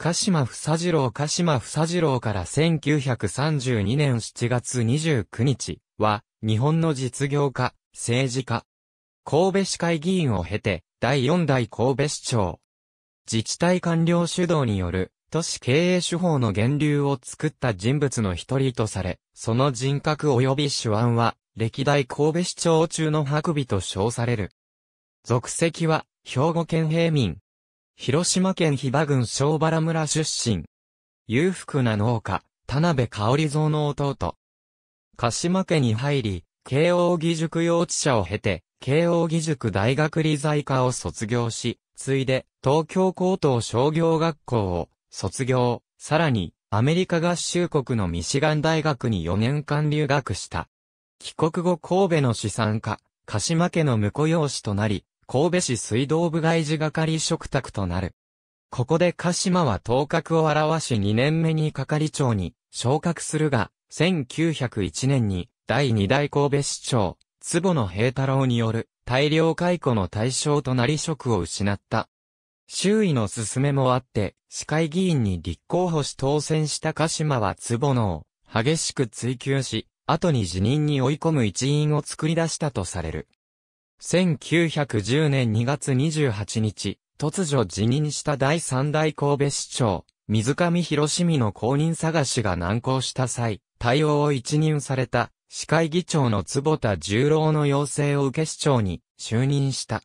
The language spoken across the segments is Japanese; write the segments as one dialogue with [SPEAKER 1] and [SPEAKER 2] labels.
[SPEAKER 1] 鹿島房次郎鹿島房次郎から1932年7月29日は、日本の実業家、政治家。神戸市会議員を経て、第4代神戸市長。自治体官僚主導による、都市経営手法の源流を作った人物の一人とされ、その人格及び手腕は、歴代神戸市長中の白尾と称される。属籍は、兵庫県平民、広島県日婆郡小原村出身。裕福な農家、田辺香織蔵の弟。鹿島家に入り、慶応義塾幼稚舎を経て、慶応義塾大学理財科を卒業し、ついで、東京高等商業学校を卒業、さらに、アメリカ合衆国のミシガン大学に4年間留学した。帰国後神戸の資産家、鹿島家の婿養子となり、神戸市水道部外事係嘱託となる。ここで鹿島は頭角を表し2年目に係長に昇格するが、1901年に第2代神戸市長、坪野平太郎による大量解雇の対象となり職を失った。周囲の勧めもあって、市会議員に立候補し当選した鹿島は坪野を激しく追求し、後に辞任に追い込む一員を作り出したとされる。1910年2月28日、突如辞任した第三代神戸市長、水上広美の公認探しが難航した際、対応を一任された、市会議長の坪田十郎の要請を受け市長に就任した。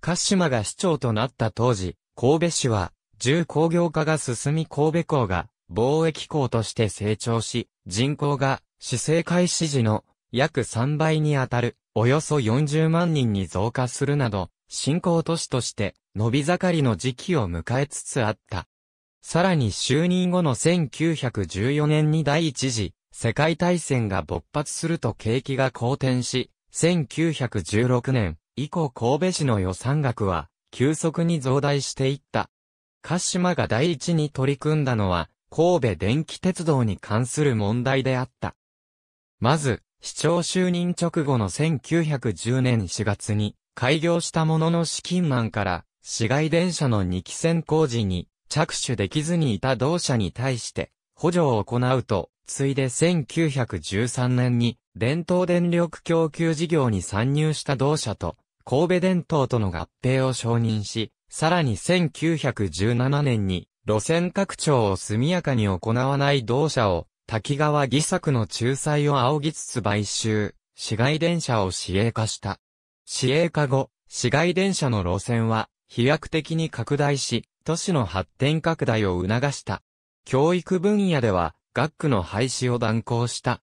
[SPEAKER 1] 鹿島が市長となった当時、神戸市は、重工業化が進み神戸港が貿易港として成長し、人口が市政開始時の約3倍にあたるおよそ40万人に増加するなど、新興都市として伸び盛りの時期を迎えつつあった。さらに就任後の1914年に第一次世界大戦が勃発すると景気が好転し、1916年以降神戸市の予算額は急速に増大していった。鹿島が第一に取り組んだのは神戸電気鉄道に関する問題であった。まず、市長就任直後の1910年4月に開業したものの資金難から市外電車の2期線工事に着手できずにいた同社に対して補助を行うと、ついで1913年に伝統電力供給事業に参入した同社と神戸電灯との合併を承認し、さらに1917年に路線拡張を速やかに行わない同社を滝川義作の仲裁を仰ぎつつ買収、市街電車を市営化した。市営化後、市街電車の路線は飛躍的に拡大し、都市の発展拡大を促した。教育分野では、学区の廃止を断行した。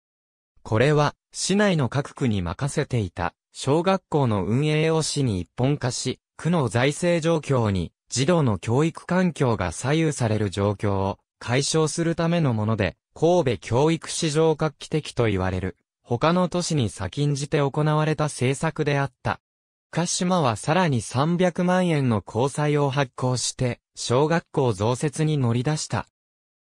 [SPEAKER 1] これは、市内の各区に任せていた、小学校の運営を市に一本化し、区の財政状況に、児童の教育環境が左右される状況を解消するためのもので、神戸教育史上画期的と言われる、他の都市に先んじて行われた政策であった。鹿島はさらに300万円の交際を発行して、小学校増設に乗り出した。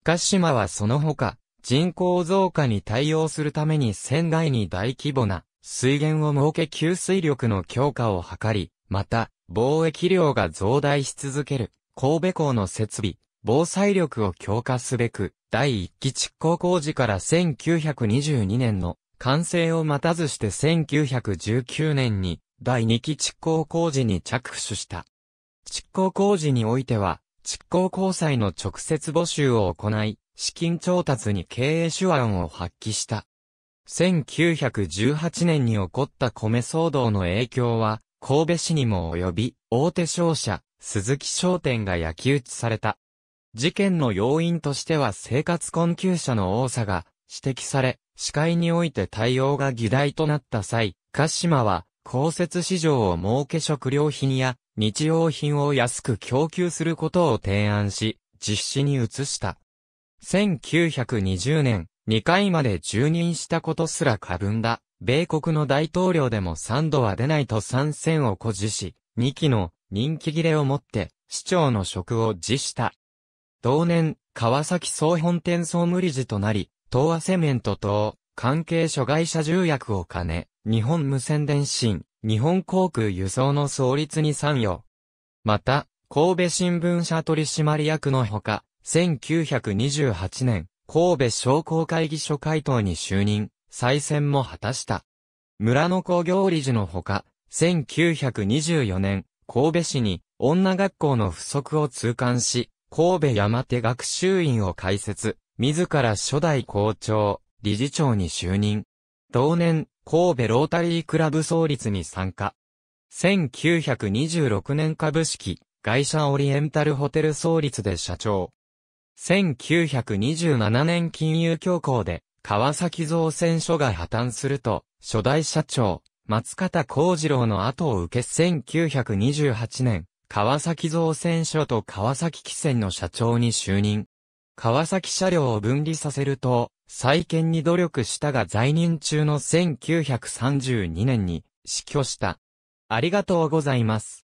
[SPEAKER 1] 鹿島はその他、人口増加に対応するために仙台に大規模な水源を設け給水力の強化を図り、また、貿易量が増大し続ける、神戸港の設備、防災力を強化すべく、第1期築工工事から1922年の完成を待たずして1919年に第2期築工工事に着手した。築港工事においては、築工交際の直接募集を行い、資金調達に経営手腕を発揮した。1918年に起こった米騒動の影響は、神戸市にも及び、大手商社、鈴木商店が焼き打ちされた。事件の要因としては生活困窮者の多さが指摘され、司会において対応が議題となった際、鹿島は、公設市場を設け食料品や日用品を安く供給することを提案し、実施に移した。1920年、2回まで就任したことすら過分だ。米国の大統領でも3度は出ないと参戦を誇示し、2期の人気切れをもって、市長の職を辞した。同年、川崎総本店総務理事となり、東亜セメント等、関係諸外社重役を兼ね、日本無線電信、日本航空輸送の創立に参与。また、神戸新聞社取締役のほか、1928年、神戸商工会議所会頭に就任、再選も果たした。村の工業理事のほか、1924年、神戸市に女学校の不足を痛感し、神戸山手学習院を開設、自ら初代校長、理事長に就任。同年、神戸ロータリークラブ創立に参加。1926年株式、外社オリエンタルホテル創立で社長。1927年金融恐慌で、川崎造船所が破綻すると、初代社長、松方幸次郎の後を受け1928年、川崎造船所と川崎汽船の社長に就任。川崎車両を分離させると、再建に努力したが在任中の1932年に死去した。ありがとうございます。